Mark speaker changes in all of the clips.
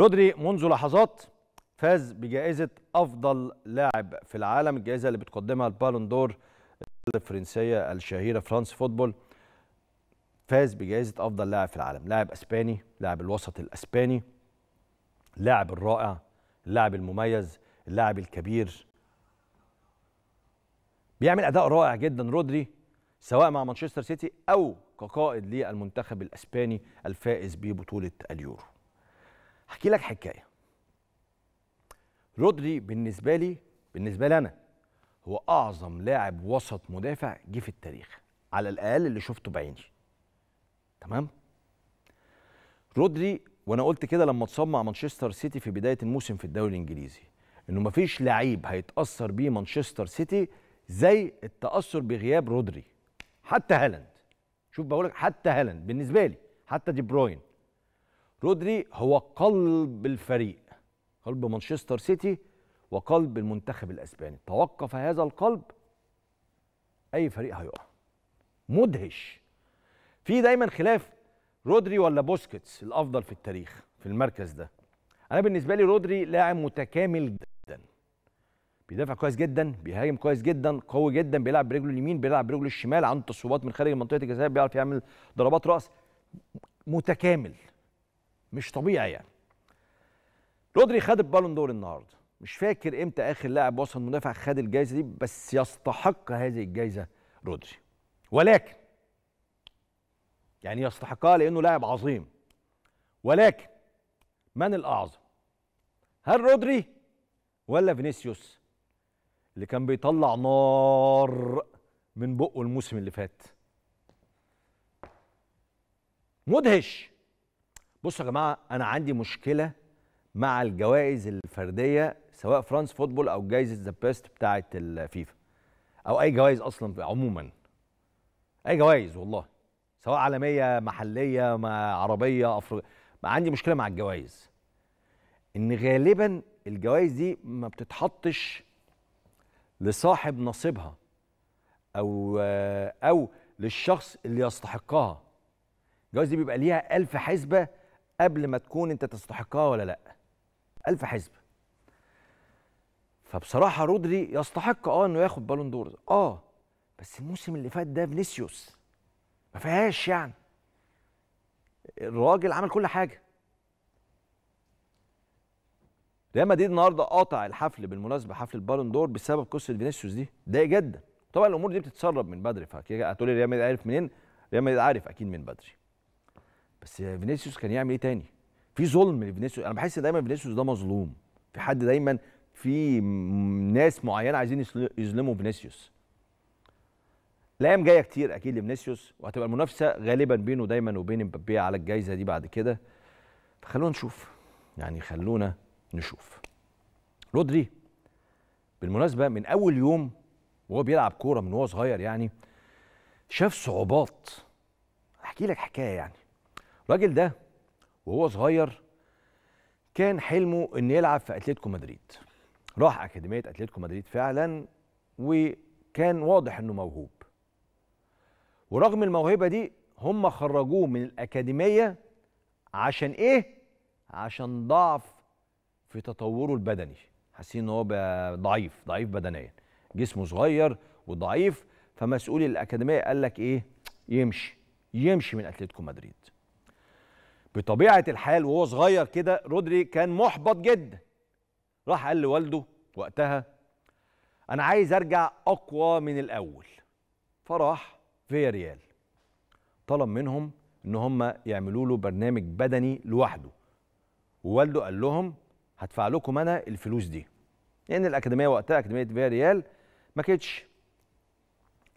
Speaker 1: رودري منذ لحظات فاز بجائزة أفضل لاعب في العالم الجائزة اللي بتقدمها البالون دور الفرنسية الشهيرة فرانس فوتبول فاز بجائزة أفضل لاعب في العالم لاعب أسباني لاعب الوسط الأسباني اللاعب الرائع اللاعب المميز اللاعب الكبير بيعمل أداء رائع جدا رودري سواء مع مانشستر سيتي أو كقائد للمنتخب الأسباني الفائز ببطولة اليورو احكي لك حكايه رودري بالنسبه لي بالنسبه لي انا هو اعظم لاعب وسط مدافع جه في التاريخ على الاقل اللي شفته بعيني تمام رودري وانا قلت كده لما اتصاب مع مانشستر سيتي في بدايه الموسم في الدوري الانجليزي انه مفيش لعيب هيتاثر بيه مانشستر سيتي زي التاثر بغياب رودري حتى هالاند شوف بقول لك حتى هالاند بالنسبه لي حتى دي بروين رودري هو قلب الفريق قلب مانشستر سيتي وقلب المنتخب الاسباني توقف هذا القلب اي فريق هيقع مدهش في دايما خلاف رودري ولا بوسكيتس الافضل في التاريخ في المركز ده انا بالنسبه لي رودري لاعب متكامل جدا بيدافع كويس جدا بيهاجم كويس جدا قوي جدا بيلعب برجله اليمين بيلعب برجله الشمال عنده تصويبات من خارج منطقه الجزاء بيعرف يعمل ضربات راس متكامل مش طبيعي يعني رودري خد البالون دور النهارده مش فاكر امتى اخر لاعب وصل مدافع خد الجائزه دي بس يستحق هذه الجائزه رودري ولكن يعني يستحقها لانه لاعب عظيم ولكن من الاعظم هل رودري ولا فينيسيوس اللي كان بيطلع نار من بقه الموسم اللي فات مدهش بصوا يا جماعه انا عندي مشكله مع الجوائز الفرديه سواء فرانس فوتبول او جائزه ذا بيست بتاعه الفيفا او اي جوائز اصلا عموما اي جوائز والله سواء عالميه محليه ما عربيه افريقيه عندي مشكله مع الجوائز ان غالبا الجوائز دي ما بتتحطش لصاحب نصيبها او او للشخص اللي يستحقها الجوائز دي بيبقى ليها ألف حسبه قبل ما تكون انت تستحقها ولا لا الف حزب فبصراحه رودري يستحق اه انه ياخد بالون دور اه بس الموسم اللي فات ده فينيسيوس ما فيهاش يعني الراجل عمل كل حاجه ريال مدريد النهارده قاطع الحفل بالمناسبه حفل البالون دور بسبب قصه فينيسيوس دي ضايق جدا طبعا الامور دي بتتسرب من بدري فهتقولي ريال مدريد عارف منين ريال مدريد عارف اكيد من بدري بس فينيسيوس كان يعمل ايه تاني في ظلم لفينيسيوس انا بحس دايما فينيسيوس ده مظلوم في حد دايما في ناس معينه عايزين يظلموا فينيسيوس الايام جايه كتير اكيد لفينيسيوس وهتبقى المنافسه غالبا بينه دايما وبين مبابي على الجائزه دي بعد كده فخلونا نشوف يعني خلونا نشوف رودري بالمناسبه من اول يوم وهو بيلعب كوره من وهو صغير يعني شاف صعوبات احكي لك حكايه يعني الراجل ده وهو صغير كان حلمه ان يلعب في اتلتيكو مدريد راح اكاديميه اتلتيكو مدريد فعلا وكان واضح انه موهوب ورغم الموهبه دي هم خرجوه من الاكاديميه عشان ايه عشان ضعف في تطوره البدني حاسين ان هو ضعيف ضعيف بدنيا جسمه صغير وضعيف فمسؤول الاكاديميه قال لك ايه يمشي يمشي من اتلتيكو مدريد بطبيعه الحال وهو صغير كده رودري كان محبط جدا راح قال لوالده وقتها انا عايز ارجع اقوى من الاول فراح فيا ريال طلب منهم ان هم يعملوا له برنامج بدني لوحده ووالده قال لهم هدفع لكم انا الفلوس دي لان يعني الاكاديميه وقتها اكاديميه فيا ريال ما كانتش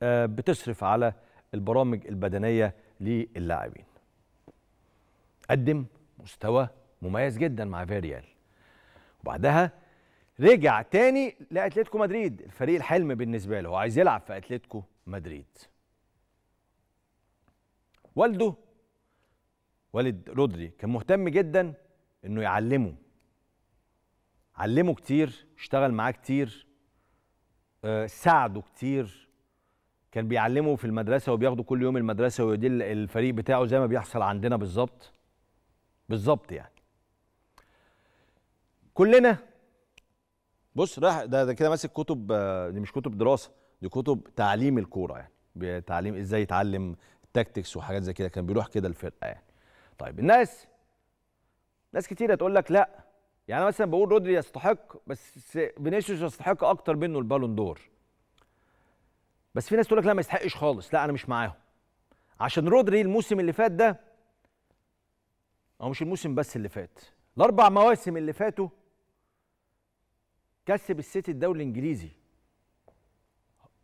Speaker 1: آه، بتصرف على البرامج البدنيه للاعبين قدم مستوى مميز جدا مع فيريال وبعدها رجع تاني لاتلتيكو مدريد الفريق الحلم بالنسبه له هو عايز يلعب في اتلتيكو مدريد والده والد رودري كان مهتم جدا انه يعلمه علمه كتير اشتغل معاه كتير آه، ساعده كتير كان بيعلمه في المدرسه وبياخده كل يوم المدرسه ويدل الفريق بتاعه زي ما بيحصل عندنا بالظبط بالظبط يعني كلنا بص راح ده, ده كده ماسك كتب آه، دي مش كتب دراسه دي كتب تعليم الكوره يعني تعليم ازاي يتعلم التاكتكس وحاجات زي كده كان بيروح كده الفرقه يعني طيب الناس ناس كتير هتقول لك لا يعني انا مثلا بقول رودري يستحق بس فينيسيوس يستحق اكتر منه البالون دور بس في ناس تقول لك لا ما يستحقش خالص لا انا مش معاهم عشان رودري الموسم اللي فات ده او مش الموسم بس اللي فات الاربع مواسم اللي فاتوا كسب السيتي الدوري الانجليزي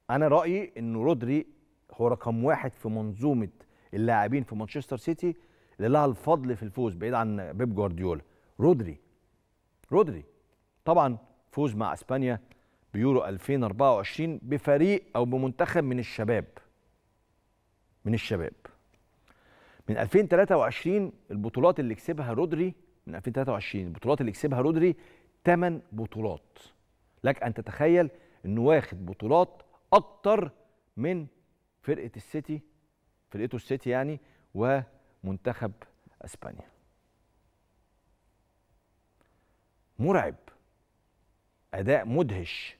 Speaker 1: انا رايي ان رودري هو رقم واحد في منظومه اللاعبين في مانشستر سيتي اللي لها الفضل في الفوز بعيد عن بيب جوارديولا رودري رودري طبعا فوز مع اسبانيا بيورو 2024 بفريق او بمنتخب من الشباب من الشباب من 2023 البطولات اللي كسبها رودري من 2023 البطولات اللي كسبها رودري 8 بطولات لك ان تتخيل انه واخد بطولات اكتر من فرقه السيتي فرقته السيتي يعني ومنتخب اسبانيا مرعب اداء مدهش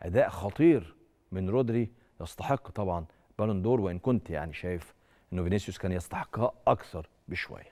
Speaker 1: اداء خطير من رودري يستحق طبعا بالون دور وان كنت يعني شايف انه فينيسيوس كان يستحقها اكثر بشويه